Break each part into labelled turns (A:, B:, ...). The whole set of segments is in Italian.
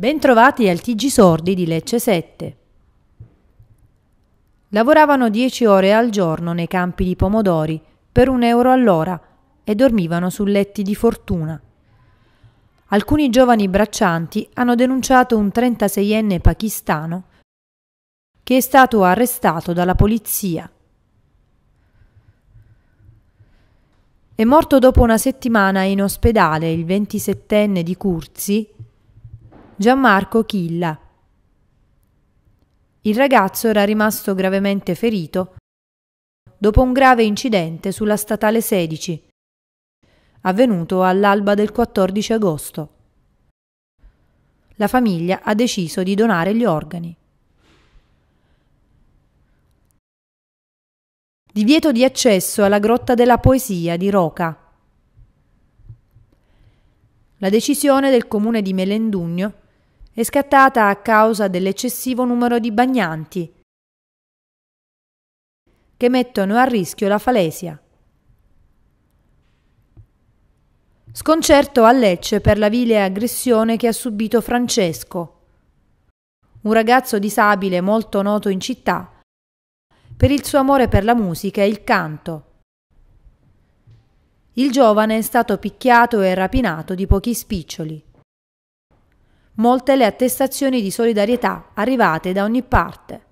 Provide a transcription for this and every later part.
A: Bentrovati al TG Sordi di Lecce 7. Lavoravano 10 ore al giorno nei campi di pomodori per un euro all'ora e dormivano su letti di fortuna. Alcuni giovani braccianti hanno denunciato un 36enne pakistano che è stato arrestato dalla polizia. È morto dopo una settimana in ospedale il 27enne di Curzi Gianmarco Chilla. Il ragazzo era rimasto gravemente ferito dopo un grave incidente sulla statale 16, avvenuto all'alba del 14 agosto. La famiglia ha deciso di donare gli organi. Divieto di accesso alla Grotta della Poesia di Roca. La decisione del comune di Melendugno è scattata a causa dell'eccessivo numero di bagnanti che mettono a rischio la falesia. Sconcerto a Lecce per la vile aggressione che ha subito Francesco, un ragazzo disabile molto noto in città, per il suo amore per la musica e il canto. Il giovane è stato picchiato e rapinato di pochi spiccioli. Molte le attestazioni di solidarietà arrivate da ogni parte.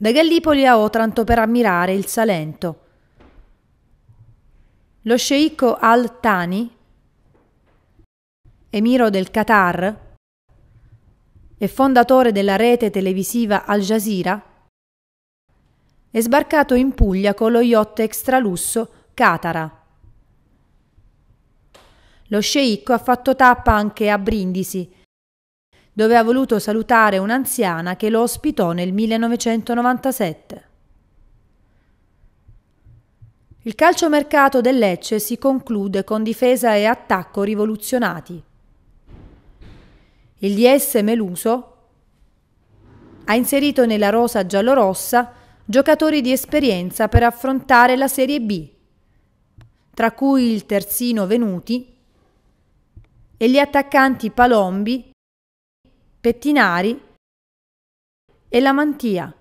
A: Da Gallipoli a Otranto per ammirare il Salento. Lo sceicco Al-Tani, emiro del Qatar e fondatore della rete televisiva Al Jazeera, è sbarcato in Puglia con lo yacht extralusso Catara lo sceicco ha fatto tappa anche a Brindisi, dove ha voluto salutare un'anziana che lo ospitò nel 1997. Il calciomercato del Lecce si conclude con difesa e attacco rivoluzionati. Il DS Meluso ha inserito nella rosa giallorossa giocatori di esperienza per affrontare la Serie B, tra cui il terzino Venuti e gli attaccanti Palombi, Pettinari e la Mantia.